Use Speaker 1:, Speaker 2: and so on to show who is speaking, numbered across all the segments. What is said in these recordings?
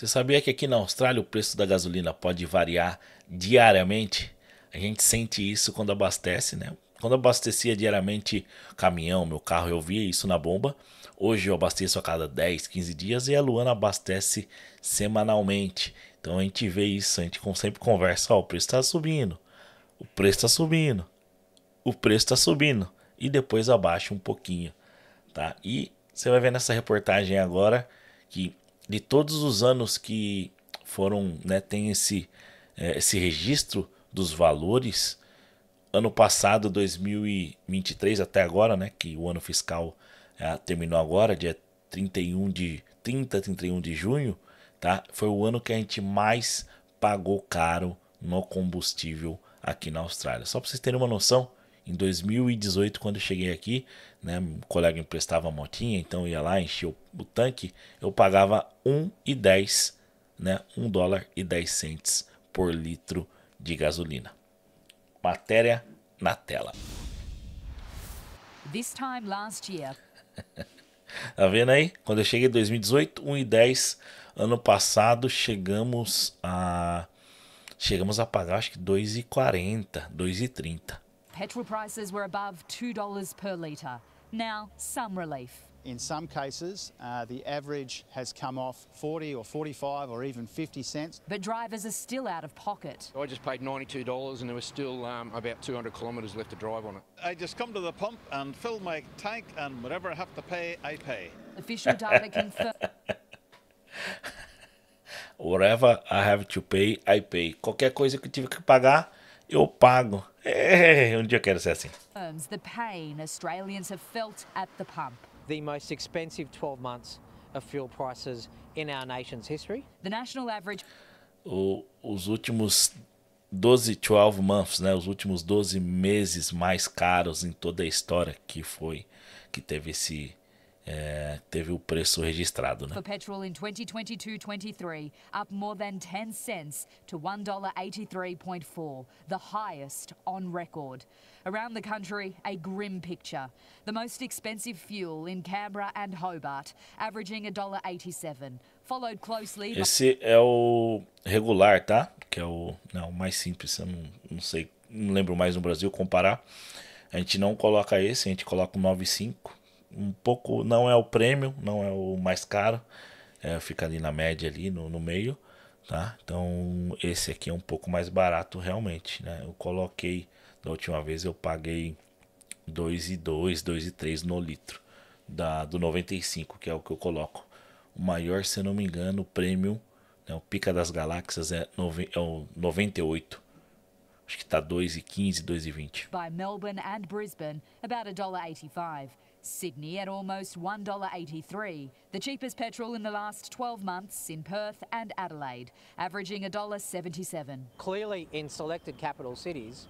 Speaker 1: Você sabia que aqui na Austrália o preço da gasolina pode variar diariamente? A gente sente isso quando abastece, né? Quando abastecia diariamente caminhão, meu carro, eu via isso na bomba. Hoje eu abasteço a cada 10, 15 dias e a Luana abastece semanalmente. Então a gente vê isso, a gente sempre conversa, ó, oh, o preço está subindo, o preço está subindo, o preço está subindo. E depois abaixa um pouquinho, tá? E você vai ver nessa reportagem agora que de todos os anos que foram, né, tem esse, é, esse registro dos valores, ano passado, 2023, até agora, né, que o ano fiscal é, terminou agora, dia 31 de 30, 31 de junho, tá? Foi o ano que a gente mais pagou caro no combustível aqui na Austrália. Só para vocês terem uma noção, em 2018, quando eu cheguei aqui, né, um colega emprestava a motinha, então ia lá, enchia o, o tanque, eu pagava 1,10, né, 1 dólar e 10 centes por litro de gasolina. Matéria na tela.
Speaker 2: This time last year.
Speaker 1: tá vendo aí? Quando eu cheguei em 2018, 1,10. Ano passado chegamos a chegamos a pagar acho que 2,40, 2,30.
Speaker 2: Petrol prices were above $2 per litre. Now, some relief. In some cases, uh, the average has come off 40 or 45 or even 50 cents. But drivers are still out of pocket. I just paid $92 and there was still um, about 200 kilometres left to drive on it. I just come to the pump and fill my tank and whatever I have to pay, I pay. Official data confirms...
Speaker 1: whatever I have to pay, I pay. Qualquer coisa que eu tive que pagar, eu pago. É, um dia eu quero ser assim.
Speaker 2: The pain Australians have felt at the pump. The most expensive 12 months of fuel prices in our nation's history. The national average
Speaker 1: o, os últimos 12 12 months, né, os últimos 12 meses mais caros em toda a história que foi que teve esse é, teve o preço registrado. Né? For
Speaker 2: petrol in 2022-23, up more than 10 cents to $1.834, the highest on record. Around the country, a grim picture. The most expensive fuel in Canberra and Hobart, averaging $1.87. Followed closely by... Esse
Speaker 1: é o regular, tá? Que é o, não, o mais simples, eu não, não sei, não lembro mais no Brasil comparar. A gente não coloca esse, a gente coloca o 95 um pouco, não é o prêmio, não é o mais caro, é, fica ali na média, ali no, no meio, tá? Então esse aqui é um pouco mais barato realmente, né? Eu coloquei, da última vez eu paguei 2,2, 2,3 no litro da, do 95, que é o que eu coloco. O maior, se não me engano, o prêmio, né, o Pica das Galáxias é, nove, é o 98. Acho que tá 2,15, 2,20.
Speaker 2: By Melbourne and Brisbane, about $1.85. Sydney at almost $1.83, the cheapest petrol in the last 12 months in Perth and Adelaide, averaging $1.77. Clearly, in selected capital cities,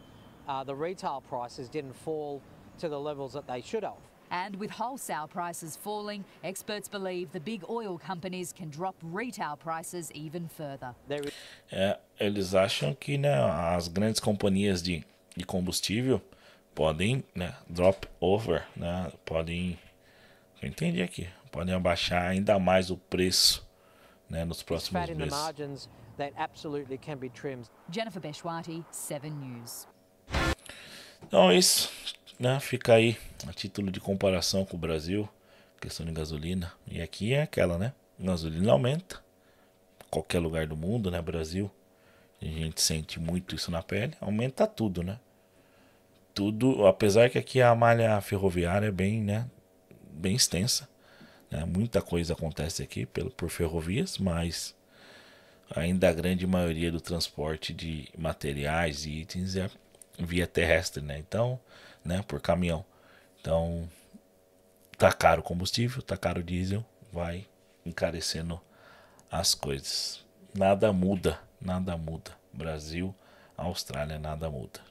Speaker 2: uh, the retail prices didn't fall to the levels that they should have. And with wholesale prices falling, experts believe the big oil companies can drop retail prices even further.
Speaker 1: É, eles acham que né, as grandes companhias de, de combustível podem, né, drop over, né, podem, eu entendi aqui, podem abaixar ainda mais o preço, né, nos próximos meses.
Speaker 2: Jennifer Beshwati, 7 News.
Speaker 1: Então é isso, né, fica aí a título de comparação com o Brasil, questão de gasolina, e aqui é aquela, né, gasolina aumenta, qualquer lugar do mundo, né, Brasil, a gente sente muito isso na pele, aumenta tudo, né? tudo, apesar que aqui a malha ferroviária é bem, né, bem extensa. Né? Muita coisa acontece aqui pelo, por ferrovias, mas ainda a grande maioria do transporte de materiais e itens é via terrestre, né? Então, né, por caminhão. Então, tá caro o combustível, tá caro o diesel, vai encarecendo as coisas. Nada muda, nada muda. Brasil, Austrália, nada muda.